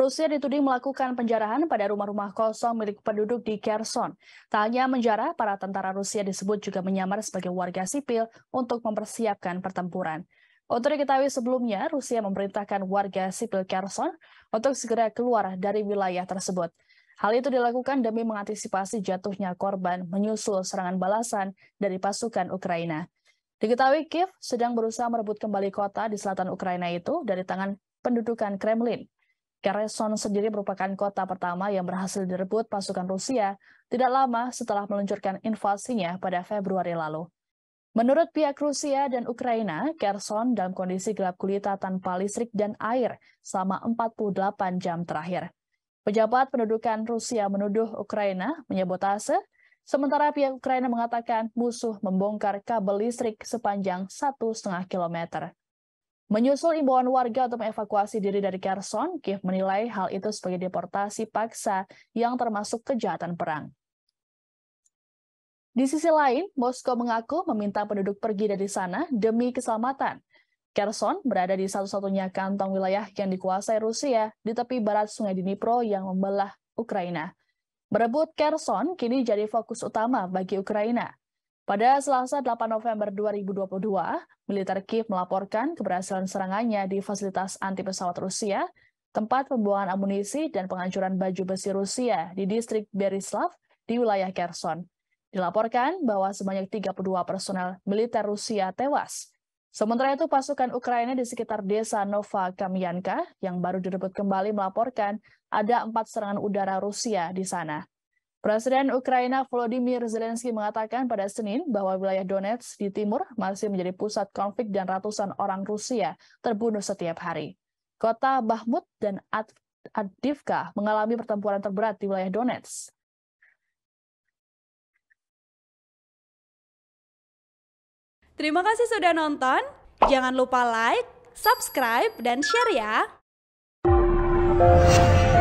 Rusia dituding melakukan penjarahan pada rumah-rumah kosong milik penduduk di Kherson. Tak hanya menjara, para tentara Rusia disebut juga menyamar sebagai warga sipil untuk mempersiapkan pertempuran. Untuk diketahui sebelumnya, Rusia memerintahkan warga sipil Kherson untuk segera keluar dari wilayah tersebut. Hal itu dilakukan demi mengantisipasi jatuhnya korban menyusul serangan balasan dari pasukan Ukraina. Diketahui Kiev sedang berusaha merebut kembali kota di selatan Ukraina itu dari tangan pendudukan Kremlin. Kherson sendiri merupakan kota pertama yang berhasil direbut pasukan Rusia tidak lama setelah meluncurkan invasinya pada Februari lalu. Menurut pihak Rusia dan Ukraina, Kherson dalam kondisi gelap gulita tanpa listrik dan air selama 48 jam terakhir. Pejabat pendudukan Rusia menuduh Ukraina menyabotase, sementara pihak Ukraina mengatakan musuh membongkar kabel listrik sepanjang 1,5 kilometer. Menyusul imbauan warga untuk mengevakuasi diri dari Kherson, Kiev menilai hal itu sebagai deportasi paksa yang termasuk kejahatan perang. Di sisi lain, Moskow mengaku meminta penduduk pergi dari sana demi keselamatan. Kherson berada di satu-satunya kantong wilayah yang dikuasai Rusia di tepi barat sungai Dnipro yang membelah Ukraina. Berebut Kherson kini jadi fokus utama bagi Ukraina. Pada Selasa 8 November 2022, militer Kiev melaporkan keberhasilan serangannya di fasilitas anti pesawat Rusia, tempat pembuangan amunisi dan penghancuran baju besi Rusia di distrik Berislav di wilayah Kherson. Dilaporkan bahwa sebanyak 32 personel militer Rusia tewas. Sementara itu, pasukan Ukraina di sekitar desa Nova Kamianka yang baru direbut kembali melaporkan ada empat serangan udara Rusia di sana. Presiden Ukraina Volodymyr Zelensky mengatakan pada Senin bahwa wilayah Donetsk di timur masih menjadi pusat konflik dan ratusan orang Rusia terbunuh setiap hari. Kota Bahmut dan Ad Adivka mengalami pertempuran terberat di wilayah Donetsk. Terima kasih sudah nonton. Jangan lupa like, subscribe, dan share ya.